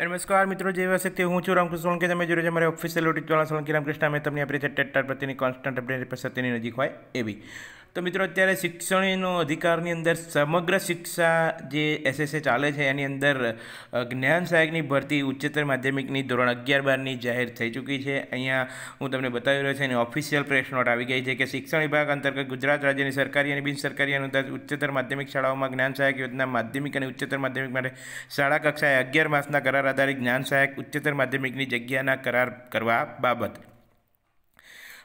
નમસ્કાર મિત્રો જે વ્યવસ્થિત હું છું રામકૃષ્ણ કે તમે જોડે છે મારી official YouTube channel Solanki Ramkrishna મેં તમને આપણી ટેટ પ્રત્યેની કોન્સ્ટન્ટ અપડેટ પ્રત્યેની નજીક હોય એવી તો મિત્રો અત્યારે શિક્ષણનો અધિકારની અંદર સમગ્ર શિક્ષા જે એસએસએ ચાલે છે એની અંદર જ્ઞાન સહાયકની ભરતી ઉચ્ચતર માધ્યમિકની ધોરણ અગિયાર બારની જાહેર થઈ ચૂકી છે અહીંયા હું તમને બતાવી રહ્યો છું એની ઓફિશિયલ પ્રેસ નોટ આવી ગઈ છે કે શિક્ષણ વિભાગ અંતર્ગત ગુજરાત રાજ્યની સરકારી અને બિન સરકારી અનુદાન ઉચ્ચતર માધ્યમિક શાળાઓમાં જ્ઞાન સહાયક યોજના માધ્યમિક અને ઉચ્ચતર માધ્યમિક માટે શાળા કક્ષાએ અગિયાર માસના કરાર આધારિત જ્ઞાન સહાયક ઉચ્ચતર માધ્યમિકની જગ્યાના કરાર કરવા બાબત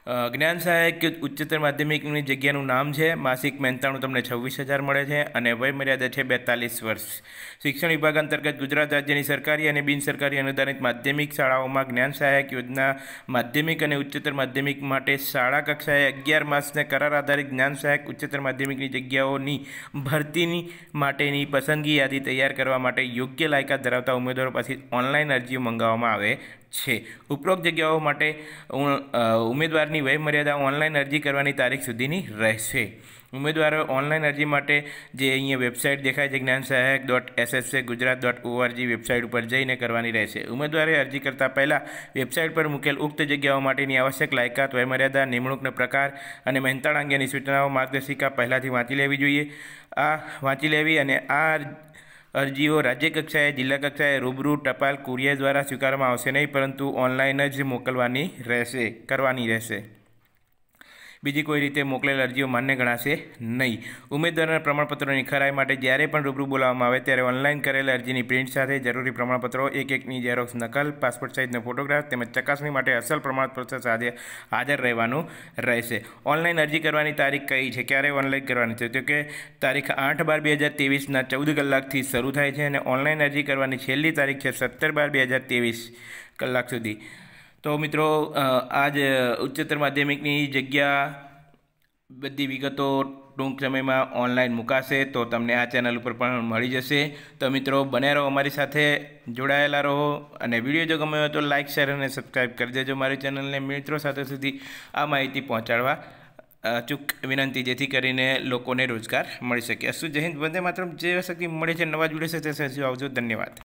જ્ઞાન સહાયક ઉચ્ચતર માધ્યમિકની જગ્યાનું નામ છે માસિક મહેનતાણું તમને છવ્વીસ હજાર મળે છે અને વયમર્યાદા છે બેતાલીસ વર્ષ શિક્ષણ વિભાગ અંતર્ગત ગુજરાત રાજ્યની સરકારી અને બિનસરકારી અનુદાનિત માધ્યમિક શાળાઓમાં જ્ઞાન સહાયક યોજના માધ્યમિક અને ઉચ્ચતર માધ્યમિક માટે શાળા કક્ષાએ અગિયાર માસને કરાર આધારિત જ્ઞાન સહાયક ઉચ્ચતર માધ્યમિકની જગ્યાઓની ભરતીની માટેની પસંદગી યાદી તૈયાર કરવા માટે યોગ્ય લાયકાત ધરાવતા ઉમેદવારો પાસેથી ઓનલાઈન અરજીઓ મંગાવવામાં આવે છે ઉપરોક્ત જગ્યાઓ માટે ઉમેદવારની ઉમેદવારની વયમર્યાદા ઓનલાઈન અરજી કરવાની તારીખ સુધીની રહેશે ઉમેદવારો ઓનલાઈન અરજી માટે જે અહીંયા વેબસાઇટ દેખાય છે Gyan Sahayak dot SSA Gujarat dot ORG website ઉપર જઈને કરવાની રહેશે ઉમેદવારે અરજી કરતાં પહેલાં વેબસાઇટ પર મૂકેલ ઉક્ત જગ્યાઓ માટેની આવશ્યક લાયકાત વયમર્યાદા નિમણૂકનો પ્રકાર અને મહેનતાણ અંગેની સૂચનાઓ માર્ગદર્શિકા પહેલાંથી વાંચી લેવી જોઈએ આ વાંચી લેવી અને આ અરજીઓ રાજ્ય કક્ષાએ જિલ્લા કક્ષાએ રૂબરૂ ટપાલ કુરિયર દ્વારા સ્વીકારવામાં આવશે નહીં પરંતુ ઓનલાઈન જ મોકલવાની રહેશે કરવાની રહેશે બીજી કોઈ રીતે મોકલેલ અરજીઓ માન્ય ગણાશે નહીં ઉમેદવારના પ્રમાણપત્રોની ખરાઈ માટે જ્યારે પણ રૂબરૂ બોલાવવામાં આવે ત્યારે ઓનલાઈન કરેલ અરજીની પ્રિન્ટ સાથે જરૂરી પ્રમાણપત્રો એક એકની ઝેરોક્સ નકલ પાસપોર્ટ સાઇઝનો ફોટોગ્રાફ તેમજ ચકાસણી માટે અસલ પ્રમાણપત્ર સાથે હાજર રહેવાનું રહેશે ઓનલાઈન અરજી કરવાની તારીખ કઈ છે ક્યારે ઓનલાઈન કરવાની છે તો કે તારીખ આઠ બાર બે હજાર તેવીસના ચૌદ કલાકથી શરૂ થાય છે અને ઓનલાઈન અરજી કરવાની છેલ્લી તારીખ છે સત્તર બાર બે હજાર તેવીસ કલાક સુધી તો મિત્રો આજ ઉચ્ચતર માધ્યમિકની જગ્યા બધી વિગતો ટૂંક સમયમાં ઓનલાઈન મુકાશે તો તમને આ ચેનલ ઉપર પણ મળી જશે તો મિત્રો બન્યા રહો અમારી સાથે જોડાયેલા રહો અને વિડીયો જો ગમ્યો હોય તો લાઇક શેર અને સબસ્ક્રાઈબ કરી દેજો મારી ચેનલને મિત્રો સાથે સુધી આ માહિતી પહોંચાડવા અચૂક વિનંતી જેથી કરીને લોકોને રોજગાર મળી શકે અસ્તુ જય હિન્દ વંદે માત્ર જે શક્તિ મળે છે નવા જોડે છે તે સાથે આવજો ધન્યવાદ